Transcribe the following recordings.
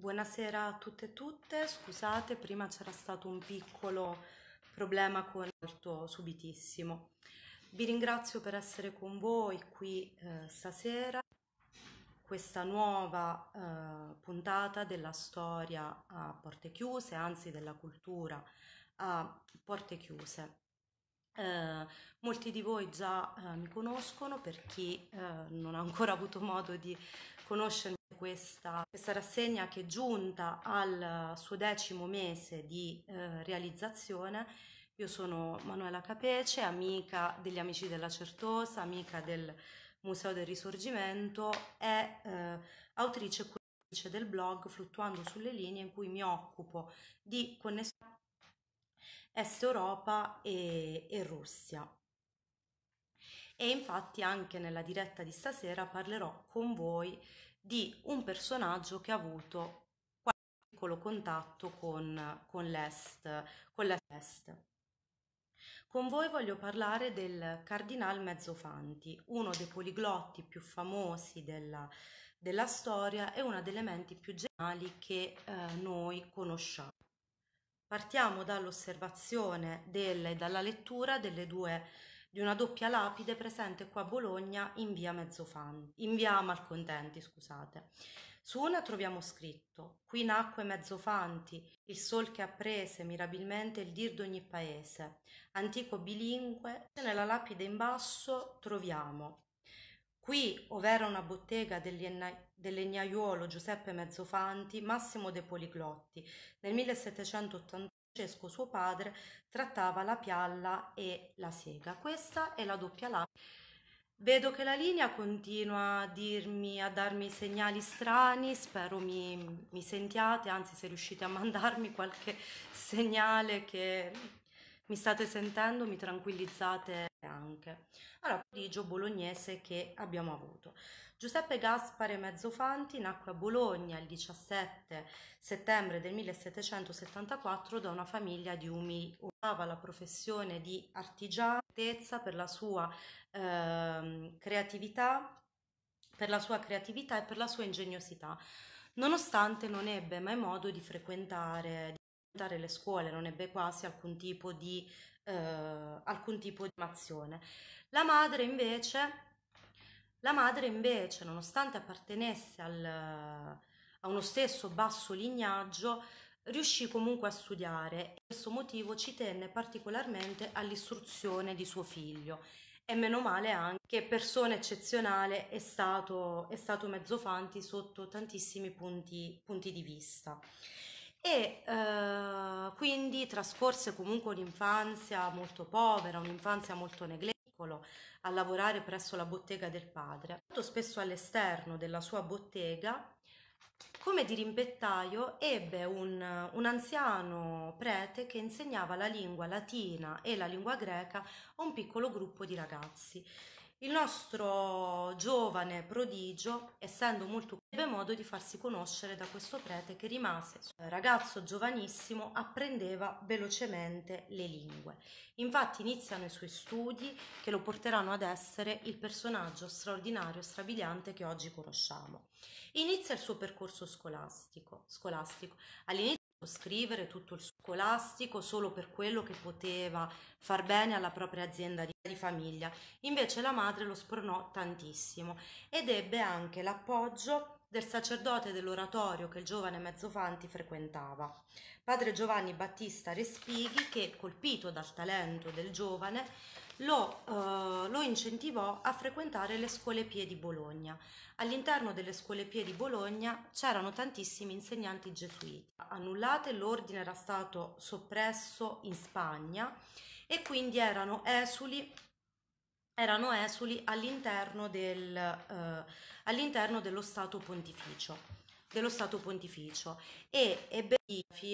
Buonasera a tutte e tutte, scusate, prima c'era stato un piccolo problema con l'alto subitissimo. Vi ringrazio per essere con voi qui eh, stasera, questa nuova eh, puntata della storia a porte chiuse, anzi della cultura a porte chiuse. Eh, molti di voi già eh, mi conoscono, per chi eh, non ha ancora avuto modo di conoscermi questa, questa rassegna che giunta al suo decimo mese di eh, realizzazione. Io sono Manuela Capece, amica degli Amici della Certosa, amica del Museo del Risorgimento e eh, autrice e curatrice del blog Fluttuando sulle linee in cui mi occupo di connessione Est Europa e, e Russia. E infatti anche nella diretta di stasera parlerò con voi di un personaggio che ha avuto qualche piccolo contatto con, con l'Est. Con l'est. Con voi voglio parlare del Cardinal Mezzofanti, uno dei poliglotti più famosi della, della storia e una delle menti più geniali che eh, noi conosciamo. Partiamo dall'osservazione e dalla lettura delle due di una doppia lapide presente qua a Bologna in via Mezzofan, in via Malcontenti, scusate. Su una troviamo scritto: Qui nacque Mezzofanti, il sol che apprese mirabilmente il dir d'ogni paese, antico bilingue. Nella lapide in basso troviamo Qui, ovvero una bottega del legnaiuolo Giuseppe Mezzofanti, massimo De poliglotti, nel 1788 Francesco suo padre trattava la pialla e la sega. Questa è la doppia lama. Vedo che la linea continua a dirmi, a darmi segnali strani, spero mi, mi sentiate, anzi se riuscite a mandarmi qualche segnale che mi state sentendo, mi tranquillizzate anche. Allora, prodigio bolognese che abbiamo avuto. Giuseppe Gaspare Mezzofanti nacque a Bologna il 17 settembre del 1774 da una famiglia di umili. Usava la professione di artigiano per la sua eh, creatività, per la sua creatività e per la sua ingegnosità nonostante non ebbe mai modo di frequentare le scuole, non ebbe quasi alcun tipo di, eh, alcun tipo di azione. La madre invece, la madre invece nonostante appartenesse al, a uno stesso basso lignaggio, riuscì comunque a studiare e per questo motivo ci tenne particolarmente all'istruzione di suo figlio. E meno male anche, persona eccezionale, è stato, è stato Mezzofanti sotto tantissimi punti, punti di vista e eh, quindi trascorse comunque un'infanzia molto povera, un'infanzia molto negletta, a lavorare presso la bottega del padre, molto spesso all'esterno della sua bottega, come dirimpettaio ebbe un, un, anziano prete che insegnava la lingua latina e la lingua greca a un piccolo gruppo di ragazzi il nostro giovane prodigio, essendo molto ebbe modo di farsi conoscere da questo prete che rimase cioè ragazzo giovanissimo, apprendeva velocemente le lingue. Infatti iniziano i suoi studi che lo porteranno ad essere il personaggio straordinario e strabiliante che oggi conosciamo. Inizia il suo percorso scolastico. scolastico. All'inizio scrivere tutto il scolastico solo per quello che poteva far bene alla propria azienda di, di famiglia. Invece la madre lo spronò tantissimo ed ebbe anche l'appoggio del sacerdote dell'oratorio che il giovane Mezzofanti frequentava, padre Giovanni Battista Respighi, che, colpito dal talento del giovane, lo, eh, lo incentivò a frequentare le scuole pie di Bologna. All'interno delle scuole pie di Bologna c'erano tantissimi insegnanti gesuiti. Annullate, l'ordine era stato soppresso in Spagna e quindi erano esuli erano esuli all'interno, del, eh, all'interno dello Stato pontificio dello Stato pontificio e ebbe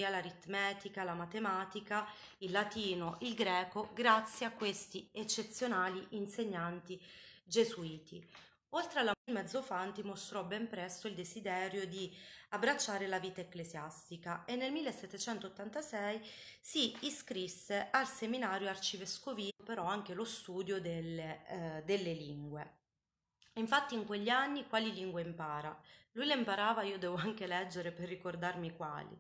la l'aritmetica, la matematica, il latino, il greco grazie a questi eccezionali insegnanti gesuiti. Oltre alla il Mezzofanti mostrò ben presto il desiderio di abbracciare la vita ecclesiastica e nel 1786 si iscrisse al seminario arcivescovile, però anche lo studio delle, eh, delle lingue. Infatti in quegli anni quali lingue impara? Lui le imparava, io devo anche leggere per ricordarmi quali.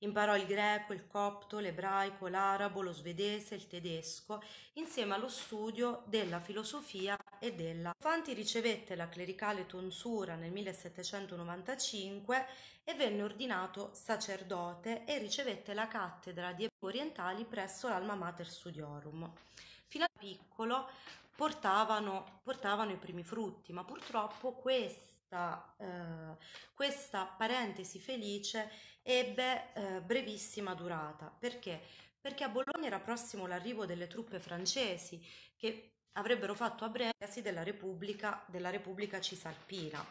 Imparò il greco, il copto, l'ebraico, l'arabo, lo svedese, il tedesco, insieme allo studio della filosofia e della. Fanti ricevette la clericale tonsura nel 1795 e venne ordinato sacerdote e ricevette la cattedra di orientali presso l'Alma Mater Studiorum. Fino a piccolo portavano, portavano i primi frutti, ma purtroppo questa, eh, questa parentesi felice ebbe eh, brevissima durata. Perché? Perché a Bologna era prossimo l'arrivo delle truppe francesi che avrebbero fatto a abbreviarsi della Repubblica, della Repubblica Cisalpina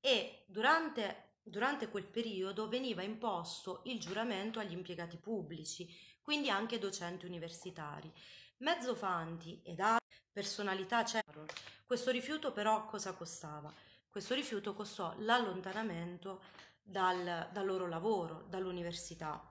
e durante, durante quel periodo veniva imposto il giuramento agli impiegati pubblici, quindi anche docenti universitari. Mezzofanti ed altri personalità c'erano. Cioè, questo rifiuto però cosa costava? Questo rifiuto costò l'allontanamento dal, dal loro lavoro, dall'università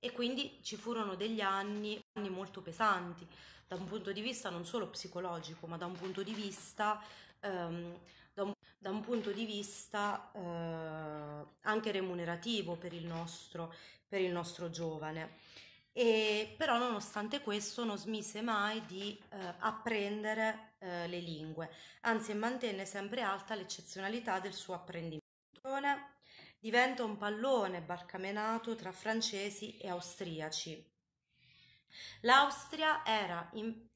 e quindi ci furono degli anni, anni, molto pesanti da un punto di vista non solo psicologico ma da un punto di vista, ehm, da un, da un punto di vista eh, anche remunerativo per il nostro, per il nostro giovane. E, però nonostante questo non smise mai di eh, apprendere eh, le lingue, anzi mantenne sempre alta l'eccezionalità del suo apprendimento. Diventa un pallone barcamenato tra francesi e austriaci. L'Austria era in,